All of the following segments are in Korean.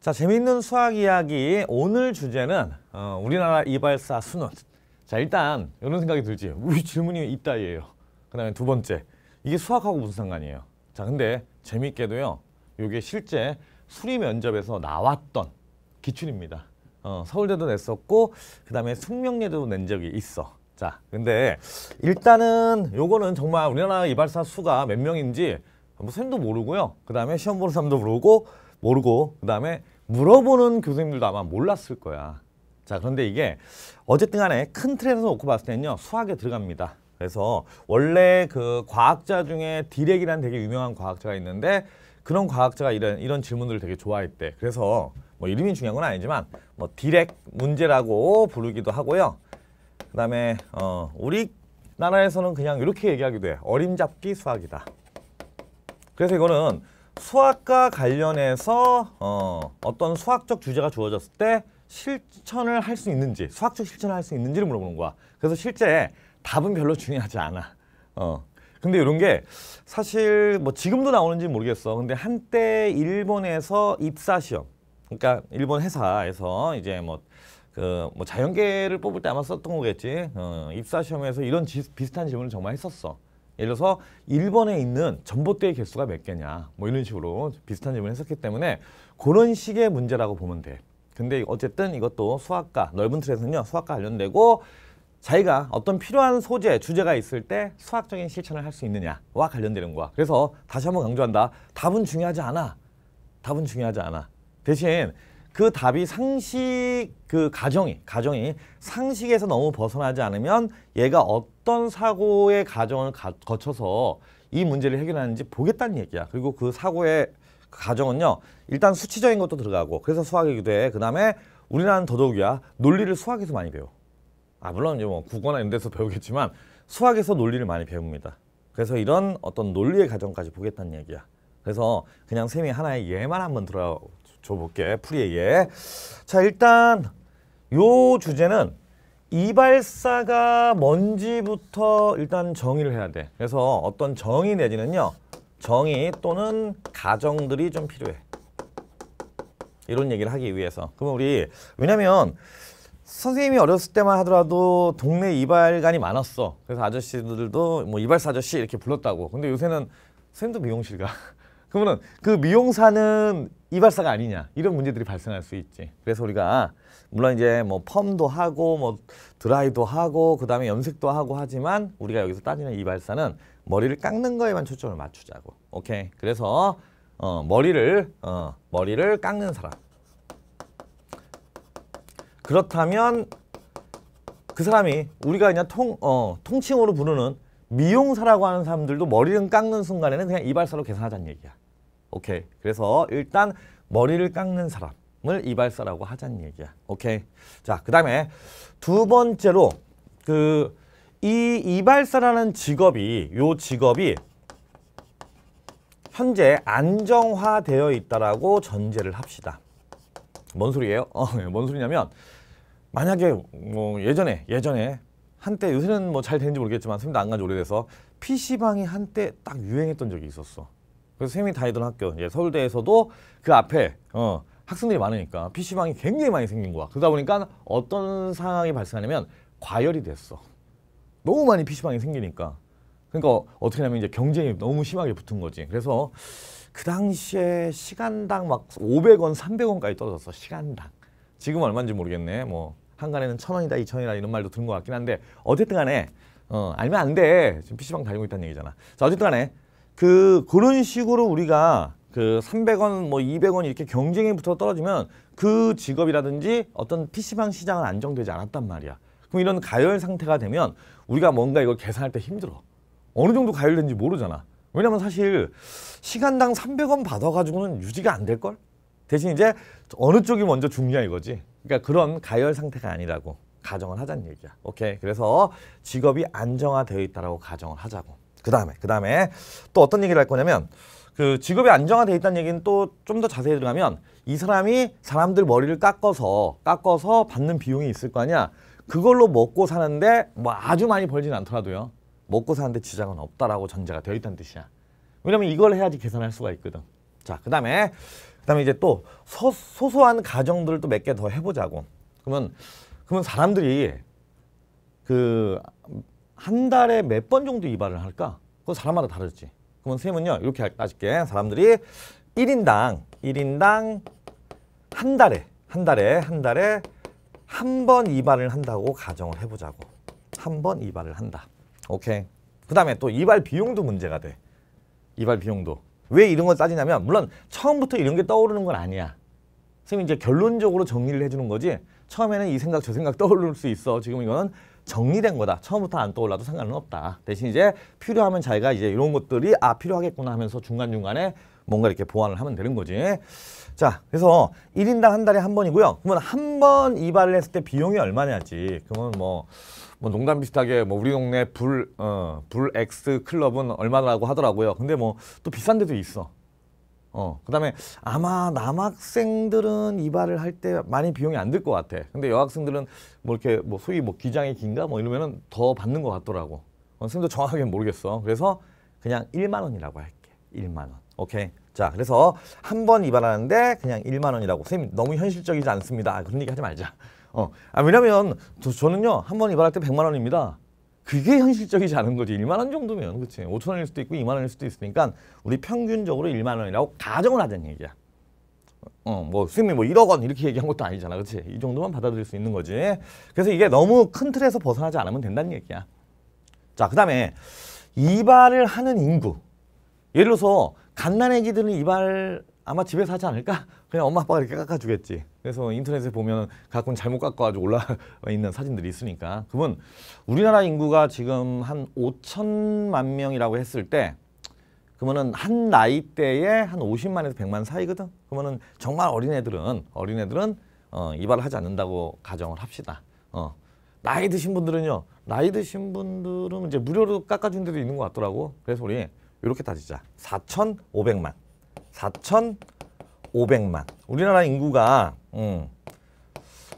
자, 재미있는 수학 이야기 오늘 주제는 어, 우리나라 이발사 수능. 자, 일단 이런 생각이 들지. 우리 질문이 있다이에요. 그다음에 두 번째. 이게 수학하고 무슨 상관이에요? 자, 근데 재미있게도요. 이게 실제 수리 면접에서 나왔던 기출입니다. 어, 서울대도 냈었고 그다음에 숙명예도 낸 적이 있어. 자, 근데 일단은 요거는 정말 우리나라 이발사 수가 몇 명인지 뭐 쌤도 모르고요. 그다음에 시험 보는 사람도 모르고 모르고 그다음에 물어보는 교수님들도 아마 몰랐을 거야. 자 그런데 이게 어쨌든 간에 큰 틀에서 놓고 봤을 때는요 수학에 들어갑니다. 그래서 원래 그 과학자 중에 디렉이라는 되게 유명한 과학자가 있는데 그런 과학자가 이런 이런 질문들을 되게 좋아했대. 그래서 뭐 이름이 중요한 건 아니지만 뭐 디렉 문제라고 부르기도 하고요. 그다음에 어 우리 나라에서는 그냥 이렇게 얘기하기도 해. 어림잡기 수학이다. 그래서 이거는 수학과 관련해서 어, 어떤 수학적 주제가 주어졌을 때 실천을 할 수 있는지 수학적 실천을 할 수 있는지를 물어보는 거야 그래서 실제 답은 별로 중요하지 않아 어. 근데 이런 게 사실 뭐 지금도 나오는지 모르겠어 근데 한때 일본에서 입사시험 그러니까 일본 회사에서 이제 뭐 그 뭐 자연계를 뽑을 때 아마 썼던 거겠지 어, 입사시험에서 이런 지, 비슷한 질문을 정말 했었어 예를 들어서 1번에 있는 전봇대의 개수가 몇 개냐 뭐 이런 식으로 비슷한 질문을 했었기 때문에 그런 식의 문제라고 보면 돼. 근데 어쨌든 이것도 수학과 넓은 틀에서는요 수학과 관련되고 자기가 어떤 필요한 소재, 주제가 있을 때 수학적인 실천을 할 수 있느냐와 관련되는 거야. 그래서 다시 한번 강조한다. 답은 중요하지 않아. 답은 중요하지 않아. 대신 그 답이 상식 그 가정이 가정이 상식에서 너무 벗어나지 않으면 얘가 어떤 사고의 가정을 가, 거쳐서 이 문제를 해결하는지 보겠다는 얘기야. 그리고 그 사고의 가정은요. 일단 수치적인 것도 들어가고 그래서 수학이기도 돼. 그다음에 우리나라는 더더욱이야. 논리를 수학에서 많이 배워. 아 물론 이제 뭐 국어나 이런 데서 배우겠지만 수학에서 논리를 많이 배웁니다. 그래서 이런 어떤 논리의 가정까지 보겠다는 얘기야. 그래서 그냥 쌤이 하나의 예만 한번 들어 줘볼게 프리에게 자 일단 요 주제는 이발사가 뭔지부터 일단 정의를 해야 돼 그래서 어떤 정의 내지는요 정의 또는 가정들이 좀 필요해 이런 얘기를 하기 위해서 그럼 우리 왜냐면 선생님이 어렸을 때만 하더라도 동네 이발관이 많았어 그래서 아저씨들도 뭐 이발사 아저씨 이렇게 불렀다고 근데 요새는 선생님도 미용실 가 그러면 그 미용사는 이발사가 아니냐 이런 문제들이 발생할 수 있지. 그래서 우리가 물론 이제 뭐 펌도 하고 뭐 드라이도 하고 그 다음에 염색도 하고 하지만 우리가 여기서 따지는 이발사는 머리를 깎는 거에만 초점을 맞추자고. 오케이. 그래서 어, 머리를 어, 머리를 깎는 사람. 그렇다면 그 사람이 우리가 그냥 통 어, 통칭으로 부르는 미용사라고 하는 사람들도 머리를 깎는 순간에는 그냥 이발사로 계산하자는 얘기야. 오케이. 그래서 일단 머리를 깎는 사람을 이발사라고 하자는 얘기야. 오케이. 자, 그 다음에 두 번째로 그 이 이발사라는 직업이 요 직업이 현재 안정화되어 있다라고 전제를 합시다. 뭔 소리예요? 어, 뭔 소리냐면 만약에 뭐 예전에 예전에 한때 요새는 뭐 잘 되는지 모르겠지만 선생님도 안 간지 오래돼서 PC방이 한때 딱 유행했던 적이 있었어. 그래서 세미 님이 다니던 학교 이제 서울대에서도 그 앞에 어, 학생들이 많으니까 PC방이 굉장히 많이 생긴 거야. 그러다 보니까 어떤 상황이 발생하냐면 과열이 됐어. 너무 많이 PC방이 생기니까. 그러니까 어떻게 하냐면 이제 경쟁이 너무 심하게 붙은 거지. 그래서 그 당시에 시간당 막 500원, 300원까지 떨어졌어. 시간당. 지금 얼마인지 모르겠네. 뭐 한간에는 천원이다, 이천이다 이런 말도 들은 것 같긴 한데 어쨌든 간에 어, 알면 안 돼. 지금 PC방 다니고 있다는 얘기잖아. 자, 어쨌든 간에 그 그런 식으로 우리가 그 300원 뭐 200원 이렇게 경쟁에 붙어 떨어지면 그 직업이라든지 어떤 PC방 시장은 안정되지 않았단 말이야. 그럼 이런 가열 상태가 되면 우리가 뭔가 이걸 계산할 때 힘들어. 어느 정도 가열된지 모르잖아. 왜냐면 사실 시간당 300원 받아가지고는 유지가 안 될걸? 대신 이제 어느 쪽이 먼저 중요한 이거지. 그러니까 그런 가열 상태가 아니라고 가정을 하자는 얘기야. 오케이. 그래서 직업이 안정화되어 있다라고 가정을 하자고. 그 다음에 그 다음에 또 어떤 얘기를 할 거냐면 그 직업이 안정화돼 있다는 얘기는 또 좀 더 자세히 들어가면 이 사람이 사람들 머리를 깎아서 깎아서 받는 비용이 있을 거 아니야. 그걸로 먹고 사는데 뭐 아주 많이 벌진 않더라도요. 먹고 사는데 지장은 없다라고 전제가 되어 있다는 뜻이야. 왜냐면 이걸 해야지 계산할 수가 있거든. 자, 그다음에 그다음에 이제 또 소, 소소한 가정들을 또 몇 개 더 해보자고. 그러면 그러면 사람들이 그한 달에 몇 번 정도 이발을 할까? 그건 사람마다 다르지. 그러면 선생님은요 이렇게 따질게 사람들이 1인당 1인당 한 달에 한 달에 한 달에 한 번 이발을 한다고 가정을 해보자고 한 번 이발을 한다 오케이 그 다음에 또 이발 비용도 문제가 돼 이발 비용도 왜 이런 걸 따지냐면 물론 처음부터 이런 게 떠오르는 건 아니야 선생님 이제 결론적으로 정리를 해주는 거지 처음에는 이 생각 저 생각 떠오를 수 있어 지금 이거는 정리된 거다. 처음부터 안 떠올라도 상관은 없다. 대신 이제 필요하면 자기가 이제 이런 것들이 아 필요하겠구나 하면서 중간중간에 뭔가 이렇게 보완을 하면 되는 거지. 자, 그래서 1인당한 달에 한 번이고요. 그러면 한 번 이발을 했을 때 비용이 얼마냐지. 그러면 뭐, 뭐 농담 비슷하게 뭐 우리 동네 불, 어, 불 X 클럽은 얼마라고 하더라고요. 근데 뭐 또 비싼 데도 있어. 어, 그다음에 아마 남학생들은 이발을 할 때 많이 비용이 안 들 것 같아. 근데 여학생들은 뭐 이렇게 뭐 소위 뭐기장의 긴가 뭐 이러면은 더 받는 것 같더라고. 어, 선생님도 정확하게 모르겠어. 그래서 그냥 1만 원이라고 할게. 1만 원. 오케이. 자, 그래서 한 번 이발하는데 그냥 1만 원이라고. 선생님 너무 현실적이지 않습니다. 아, 그런 얘기 하지 말자. 어, 아, 왜냐면 저, 저는요 한 번 이발할 때 100만 원입니다. 그게 현실적이지 않은 거지. 1만 원 정도면 그치? 5천 원일 수도 있고 2만 원일 수도 있으니까 우리 평균적으로 1만 원이라고 가정을 하자는 얘기야. 어, 뭐선생님뭐 1억 뭐 원 이렇게 얘기한 것도 아니잖아. 그치? 이 정도만 받아들일 수 있는 거지. 그래서 이게 너무 큰 틀에서 벗어나지 않으면 된다는 얘기야. 자, 그 다음에 이발을 하는 인구. 예를 들어서 갓난애기들은 이발 아마 집에서 하지 않을까? 그냥 엄마 아빠가 이렇게 깎아주겠지. 그래서 인터넷에 보면 가끔 잘못 깎아가지고 올라와 있는 사진들이 있으니까. 그분 우리나라 인구가 지금 한 5천만 명이라고 했을 때 그러면은 한 나이대에 한 50만에서 100만 사이거든. 그러면은 정말 어린애들은 어린애들은 어, 이발을 하지 않는다고 가정을 합시다. 어. 나이 드신 분들은요. 나이 드신 분들은 이제 무료로 깎아준 데도 있는 것 같더라고. 그래서 우리 이렇게 따지자. 4,500만. 4,500만. 우리나라 인구가 음,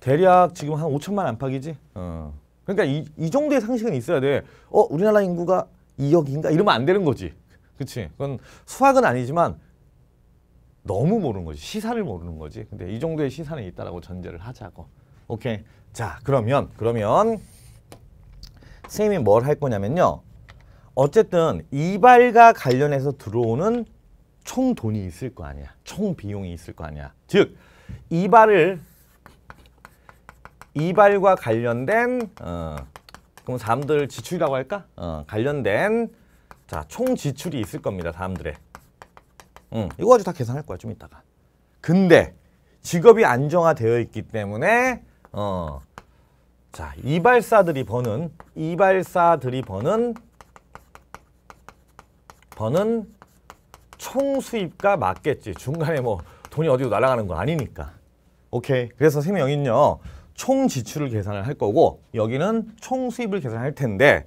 대략 지금 한 5천만 안팎이지. 어. 그러니까 이, 이 정도의 상식은 있어야 돼. 어, 우리나라 인구가 2억인가? 이러면 안 되는 거지. 그치? 그건 수학은 아니지만 너무 모르는 거지. 시사를 모르는 거지. 근데 이 정도의 시사는 있다라고 전제를 하자고. 오케이. 자, 그러면, 그러면 선생님이 뭘 할 거냐면요. 어쨌든 이발과 관련해서 들어오는 총 돈이 있을 거 아니야. 총 비용이 있을 거 아니야. 즉 이발을 이발과 관련된 어, 그럼 사람들 지출이라고 할까? 어, 관련된 자총 지출이 있을 겁니다. 사람들의 응, 이거 가지고 다 계산할 거야 좀 이따가. 근데 직업이 안정화되어 있기 때문에 어, 자 이발사들이 버는 이발사들이 버는 버는 총수입과 맞겠지. 중간에 뭐 돈이 어디로 날아가는 거 아니니까. 오케이. 그래서 세 명은요. 총 지출을 계산을 할 거고 여기는 총 수입을 계산할 텐데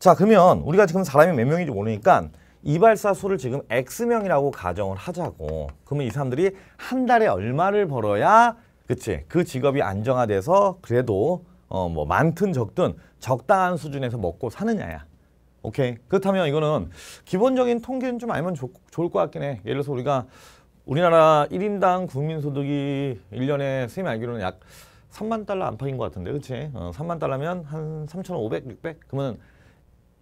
자 그러면 우리가 지금 사람이 몇 명인지 모르니까 이발사수를 지금 X명이라고 가정을 하자고 그러면 이 사람들이 한 달에 얼마를 벌어야 그치 그 직업이 안정화돼서 그래도 어 뭐 많든 적든 적당한 수준에서 먹고 사느냐야 오케이. 그렇다면 이거는 기본적인 통계는 좀 알면 좋, 좋을 것 같긴 해. 예를 들어서 우리가 우리나라 1인당 국민소득이 1년에 선생님이 알기로는 약 3만 달러 안팎인 것 같은데 그치 어, 3만 달러면 한 3,500, 600? 그러면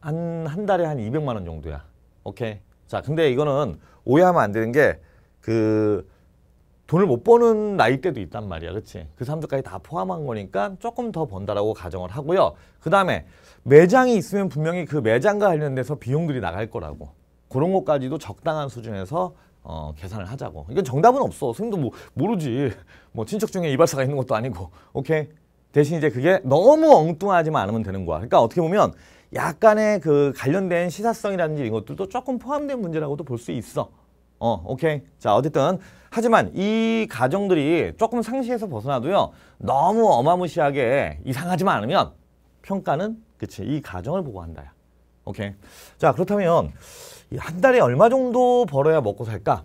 한, 한 달에 한 200만 원 정도야. 오케이. 자, 근데 이거는 오해하면 안 되는 게그 돈을 못 버는 나이때도 있단 말이야. 그렇지? 그 사람들까지 다 포함한 거니까 조금 더 번다라고 가정을 하고요. 그다음에 매장이 있으면 분명히 그 매장과 관련돼서 비용들이 나갈 거라고. 그런 것까지도 적당한 수준에서 어, 계산을 하자고. 이건 정답은 없어. 선생님도 뭐 모르지. 뭐 친척 중에 이발사가 있는 것도 아니고. 오케이. 대신 이제 그게 너무 엉뚱하지만 않으면 되는 거야. 그러니까 어떻게 보면 약간의 그 관련된 시사성이라든지 이것들도 조금 포함된 문제라고도 볼 수 있어. 어, 오케이. 자, 어쨌든 하지만 이 가정들이 조금 상시에서 벗어나도요. 너무 어마무시하게 이상하지만 않으면 평가는 그치 이 가정을 보고 한다야. 오케이. 자, 그렇다면 한 달에 얼마 정도 벌어야 먹고 살까?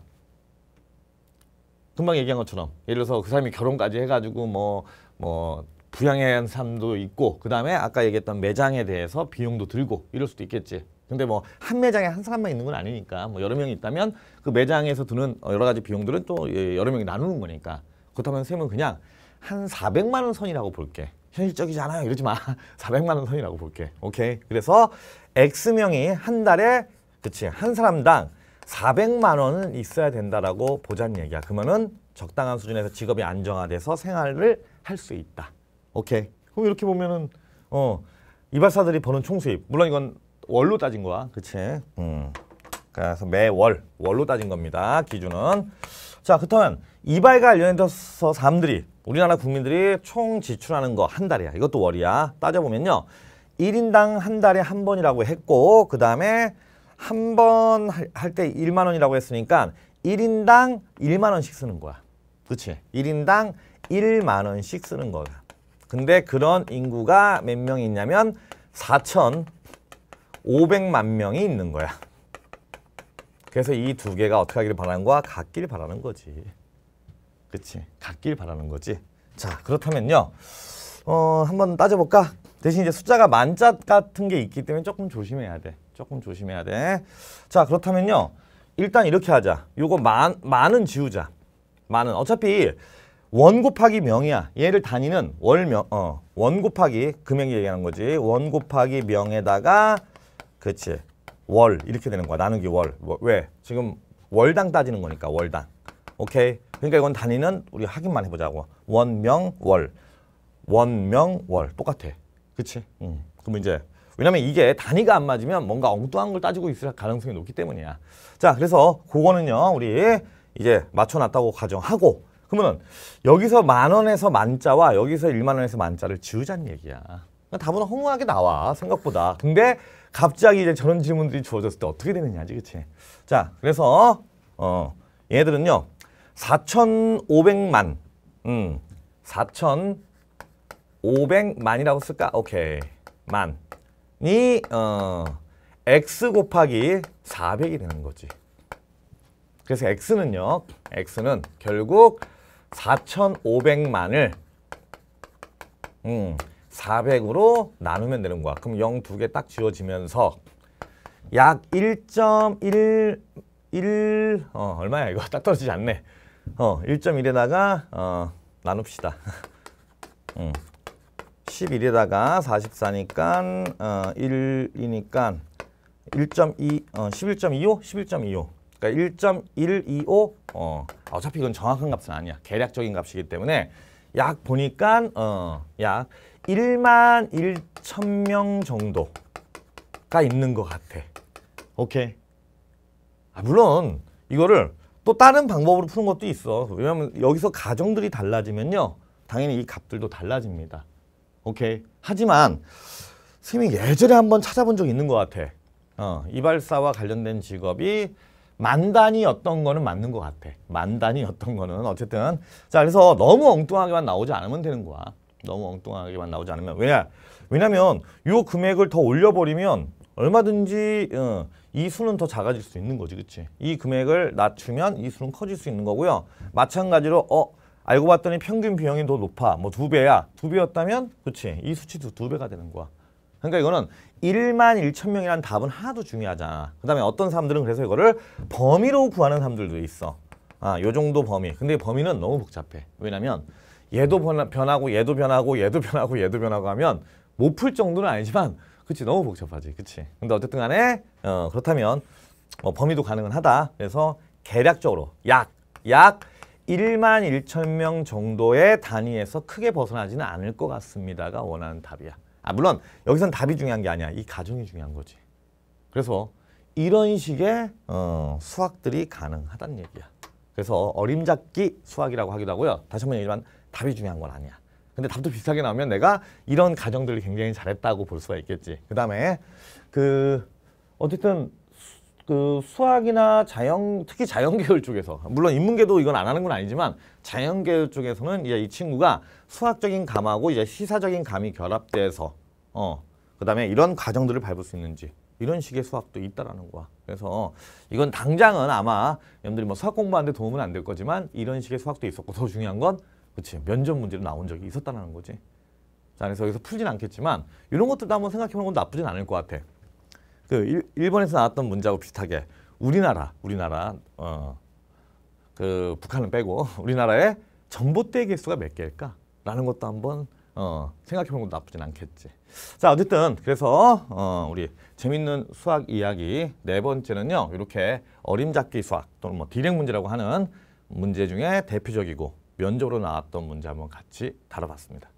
금방 얘기한 것처럼 예를 들어서 그 사람이 결혼까지 해가지고 뭐 뭐 부양한 사람도 있고 그 다음에 아까 얘기했던 매장에 대해서 비용도 들고 이럴 수도 있겠지. 근데 뭐 한 매장에 한 사람만 있는 건 아니니까 뭐 여러 명이 있다면 그 매장에서 드는 어, 여러 가지 비용들은 또 예, 여러 명이 나누는 거니까 그렇다면 쌤은 그냥 한 400만 원 선이라고 볼게. 현실적이지 않아요. 이러지 마. 400만 원 선이라고 볼게. 오케이. 그래서 X명이 한 달에 그치 한 사람당 400만 원은 있어야 된다라고 보자는 얘기야. 그러면은 적당한 수준에서 직업이 안정화돼서 생활을 할 수 있다. 오케이. 그럼 이렇게 보면은 어 이발사들이 버는 총수입 물론 이건 월로 따진 거야. 그치? 음. 그래서 매월, 월로 따진 겁니다. 기준은. 자, 그렇다면 이발과 관련해서 사람들이 우리나라 국민들이 총 지출하는 거 한 달이야. 이것도 월이야. 따져보면요. 일인당한 달에 한 번이라고 했고 그다음에 한 번 할 때 일만 원이라고 했으니까 일인당일만 원씩 쓰는 거야. 그렇지? 일인당일만 원씩 쓰는 거야. 근데 그런 인구가 몇 명이 있냐면 사천 500만 명이 있는 거야. 그래서 이 두 개가 어떻게 하기를 바라는 거야? 같길 바라는 거지. 그치? 같길 바라는 거지. 자, 그렇다면요. 어, 한번 따져볼까? 대신 이제 숫자가 만자 같은 게 있기 때문에 조금 조심해야 돼. 조금 조심해야 돼. 자, 그렇다면요. 일단 이렇게 하자. 요거 만, 만은 지우자. 만은. 어차피 원 곱하기 명이야. 얘를 단위는 월명, 어, 원 곱하기 금액 얘기하는 거지. 원 곱하기 명에다가 그렇지. 월 이렇게 되는 거야. 나누기 월. 뭐, 왜? 지금 월당 따지는 거니까 월당. 오케이. 그러니까 이건 단위는 우리 확인만 해보자고. 원명 월. 원명 월. 똑같아. 그치? 음. 그럼 이제 왜냐면 이게 단위가 안 맞으면 뭔가 엉뚱한 걸 따지고 있을 가능성이 높기 때문이야. 자 그래서 그거는요. 우리 이제 맞춰놨다고 가정하고 그러면은 여기서 만 원에서 만자와 여기서 일만 원에서 만자를 지우자는 얘기야. 그러니 답은 허무하게 나와 생각보다. 근데 갑자기 이제 저런 질문들이 주어졌을 때 어떻게 되느냐지, 그치? 자, 그래서, 어, 얘들은요, 4,500만, 음, 4,500만이라고 쓸까? 오케이, 만이, 어, x 곱하기 400이 되는 거지. 그래서 x는요, x는 결국 4,500만을, 음, 400으로 나누면 되는 거야. 그럼 0 2개딱 지워지면서 약 1.1 1 어, 얼마야 이거 딱 떨어지지 않네. 어, 1.1에다가 어, 나눕시다. 음. 11에다가 44니까 어, 1이니까 1.2 어, 11.25 11.25 그러니까 1.125 어, 어차피 이건 정확한 값은 아니야. 계략적인 값이기 때문에 약 보니까 어, 약 1만 1천 명 정도가 있는 것 같아. 오케이. 아, 물론 이거를 또 다른 방법으로 푸는 것도 있어. 왜냐면 여기서 가정들이 달라지면요. 당연히 이 값들도 달라집니다. 오케이. 하지만 선생님이 예전에 한번 찾아본 적 있는 것 같아. 어, 이발사와 관련된 직업이 만단이었던 거는 맞는 것 같아. 만단이었던 거는 어쨌든 자 그래서 너무 엉뚱하게만 나오지 않으면 되는 거야. 너무 엉뚱하게만 나오지 않으면 왜냐 왜냐면 요 금액을 더 올려버리면 얼마든지 어, 이 수는 더 작아질 수 있는 거지 그치 이 금액을 낮추면 이 수는 커질 수 있는 거고요 마찬가지로 어 알고 봤더니 평균 비용이 더 높아 뭐 두 배야 두 배였다면 그치 이 수치도 두 배가 되는 거야 그러니까 이거는 1만 1천 명이라는 답은 하나도 중요하지 아그 다음에 어떤 사람들은 그래서 이거를 범위로 구하는 사람들도 있어. 아, 요 정도 범위. 근데 범위는 너무 복잡해. 왜냐면 얘도 변하고 얘도 변하고 얘도 변하고 얘도 변하고 하면 못 풀 정도는 아니지만 그치 너무 복잡하지 그치 근데 어쨌든 간에 어, 그렇다면 뭐 범위도 가능은 하다 그래서 계략적으로 약 약 1만 1천 명 정도의 단위에서 크게 벗어나지는 않을 것 같습니다가 원하는 답이야 아, 물론 여기선 답이 중요한 게 아니야. 이 가정이 중요한 거지. 그래서 이런 식의 어, 수학들이 가능하다는 얘기야. 그래서 어림잡기 수학이라고 하기도 하고요. 다시 한 번 얘기하면 답이 중요한 건 아니야. 근데 답도 비슷하게 나오면 내가 이런 가정들을 굉장히 잘했다고 볼 수가 있겠지. 그 다음에 그 어쨌든 수, 그 수학이나 자연 특히 자연계열 쪽에서 물론 인문계도 이건 안 하는 건 아니지만 자연계열 쪽에서는 이제 이 친구가 수학적인 감하고 이제 시사적인 감이 결합돼서 어, 그다음에 이런 과정들을 밟을 수 있는지 이런 식의 수학도 있다라는 거야. 그래서 이건 당장은 아마 여러분들이 뭐 수학 공부하는데 도움은 안 될 거지만 이런 식의 수학도 있었고 더 중요한 건 그치 면접 문제로 나온 적이 있었다는 거지. 자, 그래서 여기서 풀진 않겠지만 이런 것들도 한번 생각해보는 건 나쁘진 않을 것 같아. 그 일, 본에서 나왔던 문제하고 비슷하게 우리나라, 우리나라 어, 그 북한은 빼고 우리나라의 전봇대 개수가 몇 개일까라는 것도 한번 어, 생각해보는 것도 나쁘진 않겠지. 자, 어쨌든 그래서 어, 우리 재밌는 수학 이야기 네 번째는요. 이렇게 어림잡기 수학 또는 뭐 디렉 문제라고 하는 문제 중에 대표적이고 면접으로 나왔던 문제 한번 같이 다뤄봤습니다.